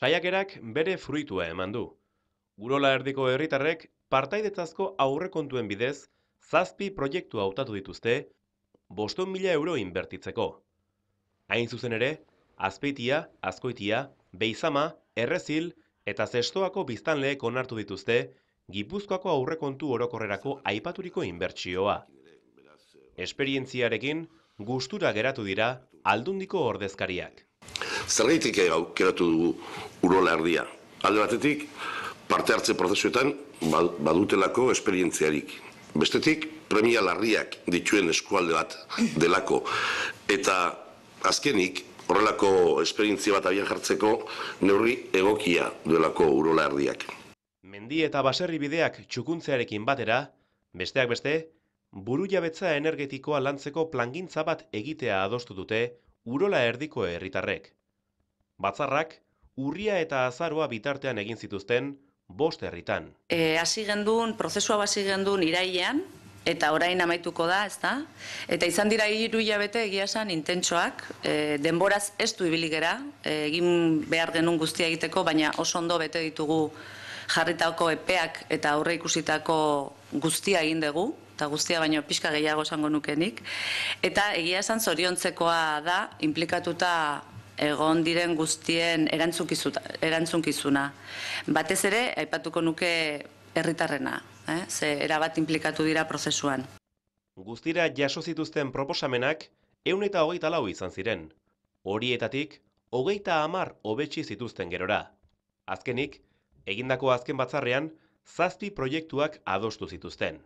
Saiakerak bere fruitua eman du. Urola erdiko herritarrek partaidetzazko aurrekontuen bidez, zazpi proiektu hautatu dituzte, boston mila euro inbertitzeko. Hain zuzen ere, azpeitia, azkoitia, beizama, errezil eta zestoako biztanleek onartu dituzte, Gipuzkoako aurrekontu orokorrerako aipaturiko inbertsioa. Esperientziarekin, gustura geratu dira aldundiko ordezkariak zergaitik keratu dugu urola erdia. Alde batetik, parte hartze prozesuetan ba-, badutelako esperientziarik. Bestetik, premia larriak dituen eskualde bat delako. Eta azkenik, horrelako esperientzia bat abian jartzeko neurri egokia duelako urola erdiak. Mendi eta baserri bideak txukuntzearekin batera, besteak beste, buru jabetza energetikoa lantzeko plangintza bat egitea adostu dute urola erdiko herritarrek. Batzarrak, urria eta azaroa bitartean egin zituzten, bost herritan. E, hasi gendun, prozesua hasi gendun irailean, eta orain amaituko da, ez Eta izan dira hiru hilabete egia esan intentsoak, e, denboraz ez du ibiligera, e, egin behar genun guztia egiteko, baina oso ondo bete ditugu jarritako epeak eta aurre ikusitako guztia egin dugu, eta guztia baino pixka gehiago esango nukenik. Eta egia esan zoriontzekoa da, implikatuta egon diren guztien erantzunkizuna. Batez ere, aipatuko nuke herritarrena, eh? ze erabat implikatu dira prozesuan. Guztira jaso zituzten proposamenak, eun eta hogeita lau izan ziren. Horietatik, hogeita amar hobetsi zituzten gerora. Azkenik, egindako azken batzarrean, zazpi proiektuak adostu zituzten.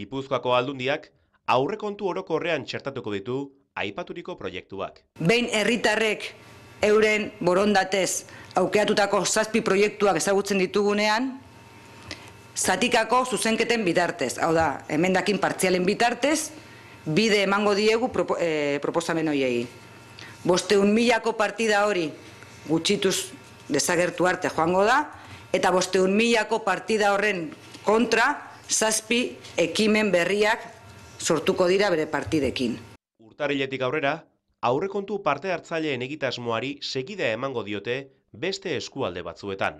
Gipuzkoako aldundiak, aurrekontu orokorrean txertatuko ditu aipaturiko proiektuak. Behin herritarrek euren borondatez aukeatutako zazpi proiektuak ezagutzen ditugunean, zatikako zuzenketen bitartez, hau da, emendakin partzialen bitartez, bide emango diegu propo, eh, proposamen hoiei. Bosteun milako partida hori gutxituz desagertu arte joango da, eta bosteun milako partida horren kontra zazpi ekimen berriak sortuko dira bere partidekin. Urtarriletik aurrera, aurrekontu parte hartzaileen egitasmoari segida emango diote beste eskualde batzuetan.